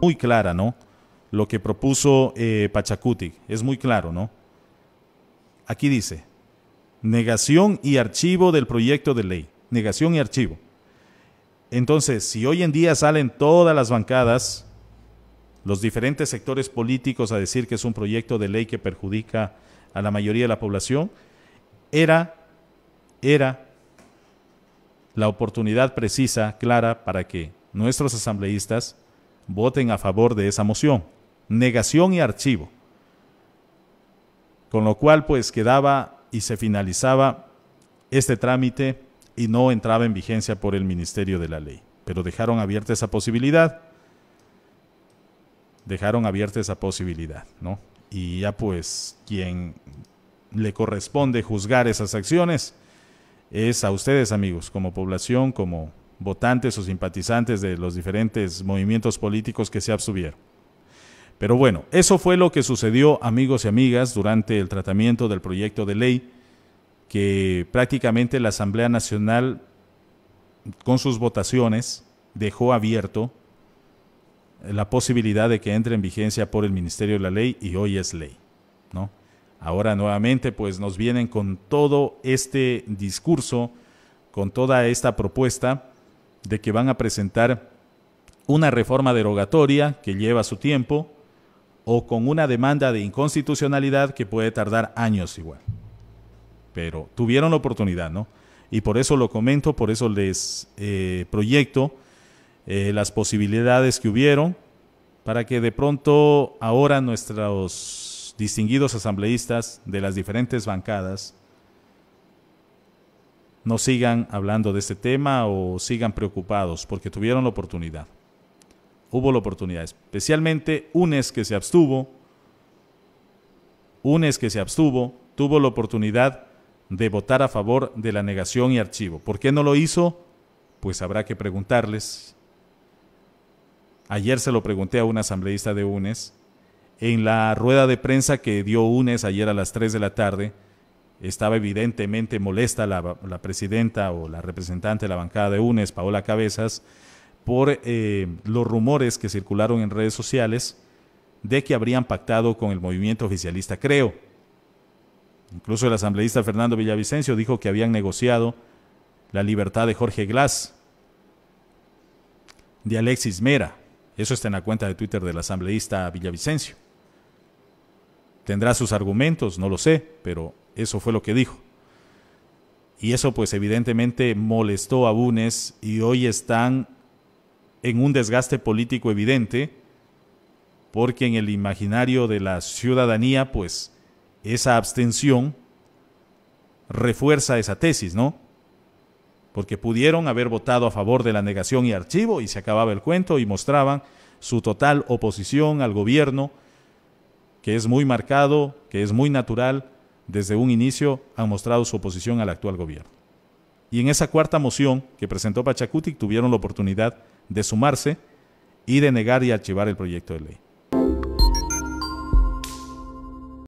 muy clara, ¿no? Lo que propuso eh, Pachacuti, es muy claro, ¿no? Aquí dice, negación y archivo del proyecto de ley, negación y archivo. Entonces, si hoy en día salen todas las bancadas, los diferentes sectores políticos a decir que es un proyecto de ley que perjudica a la mayoría de la población, era, era la oportunidad precisa, clara, para que nuestros asambleístas voten a favor de esa moción. Negación y archivo. Con lo cual, pues quedaba y se finalizaba este trámite y no entraba en vigencia por el Ministerio de la Ley. Pero dejaron abierta esa posibilidad. Dejaron abierta esa posibilidad, ¿no? Y ya pues quien le corresponde juzgar esas acciones es a ustedes amigos, como población, como votantes o simpatizantes de los diferentes movimientos políticos que se abstuvieron. Pero bueno, eso fue lo que sucedió, amigos y amigas, durante el tratamiento del proyecto de ley que prácticamente la Asamblea Nacional, con sus votaciones, dejó abierto la posibilidad de que entre en vigencia por el Ministerio de la Ley y hoy es ley, ¿no? Ahora nuevamente pues nos vienen con todo este discurso, con toda esta propuesta de que van a presentar una reforma derogatoria que lleva su tiempo o con una demanda de inconstitucionalidad que puede tardar años igual. Pero tuvieron la oportunidad, ¿no? Y por eso lo comento, por eso les eh, proyecto eh, las posibilidades que hubieron para que de pronto ahora nuestros distinguidos asambleístas de las diferentes bancadas no sigan hablando de este tema o sigan preocupados porque tuvieron la oportunidad. Hubo la oportunidad, especialmente UNES que se abstuvo, UNES que se abstuvo, tuvo la oportunidad de votar a favor de la negación y archivo. ¿Por qué no lo hizo? Pues habrá que preguntarles. Ayer se lo pregunté a un asambleísta de UNES. En la rueda de prensa que dio UNES ayer a las 3 de la tarde, estaba evidentemente molesta la, presidenta o la representante de la bancada de UNES, Paola Cabezas, por eh, los rumores que circularon en redes sociales de que habrían pactado con el movimiento oficialista Creo. Incluso el asambleísta Fernando Villavicencio dijo que habían negociado la libertad de Jorge Glass, de Alexis Mera. Eso está en la cuenta de Twitter del asambleísta Villavicencio. Tendrá sus argumentos, no lo sé, pero eso fue lo que dijo. Y eso pues evidentemente molestó a Bunes y hoy están en un desgaste político evidente porque en el imaginario de la ciudadanía pues esa abstención refuerza esa tesis, ¿no? Porque pudieron haber votado a favor de la negación y archivo y se acababa el cuento y mostraban su total oposición al gobierno, que es muy marcado, que es muy natural, desde un inicio han mostrado su oposición al actual gobierno. Y en esa cuarta moción que presentó Pachacuti tuvieron la oportunidad de sumarse y de negar y archivar el proyecto de ley.